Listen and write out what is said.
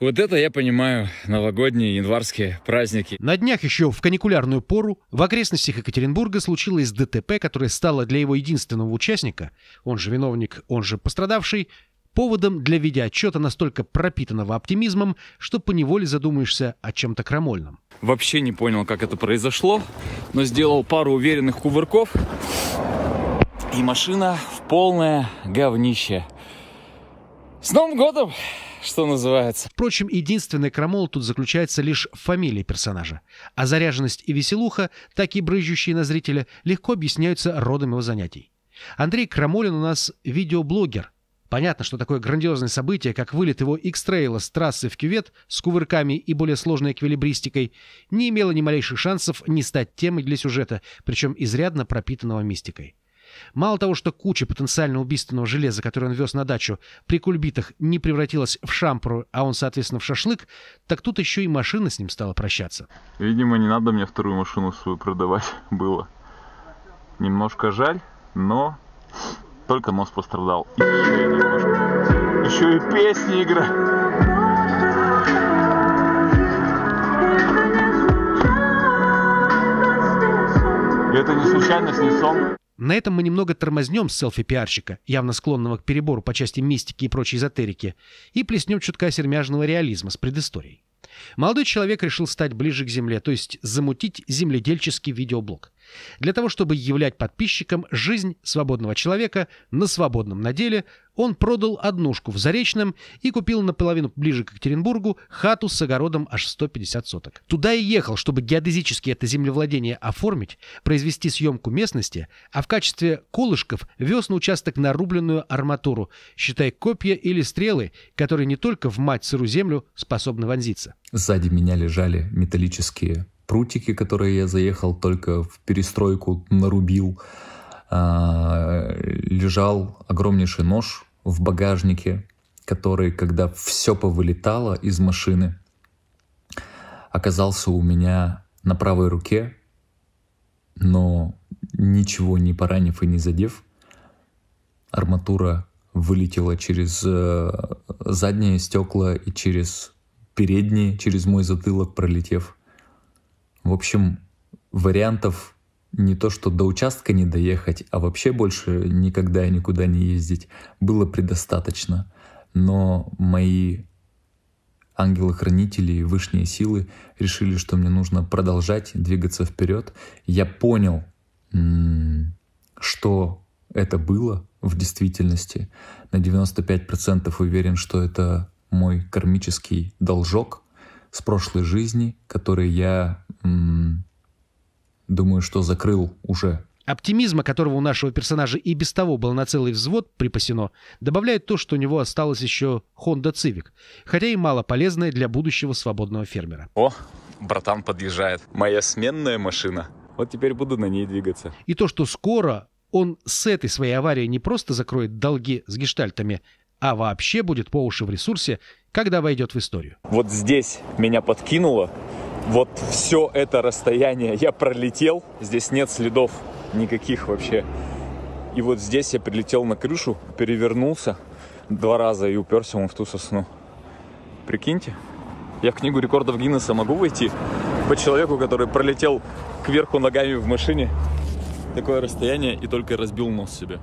Вот это я понимаю, новогодние январские праздники. На днях еще в каникулярную пору в окрестностях Екатеринбурга случилось ДТП, которое стало для его единственного участника, он же виновник, он же пострадавший, поводом для видеоотчета настолько пропитанного оптимизмом, что по поневоле задумаешься о чем-то крамольном. Вообще не понял, как это произошло, но сделал пару уверенных кувырков, и машина в полное говнище. С Новым годом, что называется. Впрочем, единственный крамол тут заключается лишь в фамилии персонажа. А заряженность и веселуха, так и брызжущие на зрителя, легко объясняются родом его занятий. Андрей Крамолин у нас видеоблогер. Понятно, что такое грандиозное событие, как вылет его X-трейла с трассы в кювет с кувырками и более сложной эквилибристикой, не имело ни малейших шансов не стать темой для сюжета, причем изрядно пропитанного мистикой. Мало того, что куча потенциально убийственного железа, которое он вез на дачу, при кульбитах не превратилась в шампуру, а он, соответственно, в шашлык, так тут еще и машина с ним стала прощаться. Видимо, не надо мне вторую машину свою продавать было. Немножко жаль, но только нос пострадал. И еще, и немножко... еще и песни играют. Это не случайно с лицом. На этом мы немного тормознем селфи-пиарщика, явно склонного к перебору по части мистики и прочей эзотерики, и плеснем чутка сермяжного реализма с предысторией. Молодой человек решил стать ближе к земле, то есть замутить земледельческий видеоблог. Для того, чтобы являть подписчикам жизнь свободного человека на свободном наделе, он продал однушку в Заречном и купил наполовину ближе к Екатеринбургу хату с огородом аж 150 соток. Туда и ехал, чтобы геодезически это землевладение оформить, произвести съемку местности, а в качестве колышков вез на участок нарубленную арматуру, считай копья или стрелы, которые не только в мать сыру землю способны вонзиться. Сзади меня лежали металлические прутики, которые я заехал только в перестройку, нарубил. А, лежал огромнейший нож в багажнике, который, когда все повылетало из машины, оказался у меня на правой руке, но ничего не поранив и не задев, арматура вылетела через э, задние стекла и через передние, через мой затылок пролетев. В общем, вариантов не то что до участка не доехать, а вообще больше никогда и никуда не ездить было предостаточно. Но мои ангелы-хранители и высшие силы решили, что мне нужно продолжать двигаться вперед. Я понял, что это было в действительности. На 95% уверен, что это мой кармический должок с прошлой жизни, который я думаю, что закрыл уже. Оптимизма, которого у нашего персонажа и без того был на целый взвод припасено, добавляет то, что у него осталось еще Honda Civic, хотя и мало полезное для будущего свободного фермера. О, братан подъезжает. Моя сменная машина. Вот теперь буду на ней двигаться. И то, что скоро он с этой своей аварией не просто закроет долги с гештальтами, а вообще будет по уши в ресурсе, когда войдет в историю. Вот здесь меня подкинуло, вот все это расстояние я пролетел. Здесь нет следов никаких вообще. И вот здесь я прилетел на крышу, перевернулся два раза и уперся он в ту сосну. Прикиньте, я в книгу рекордов Гиннесса могу войти по человеку, который пролетел кверху ногами в машине такое расстояние и только разбил нос себе.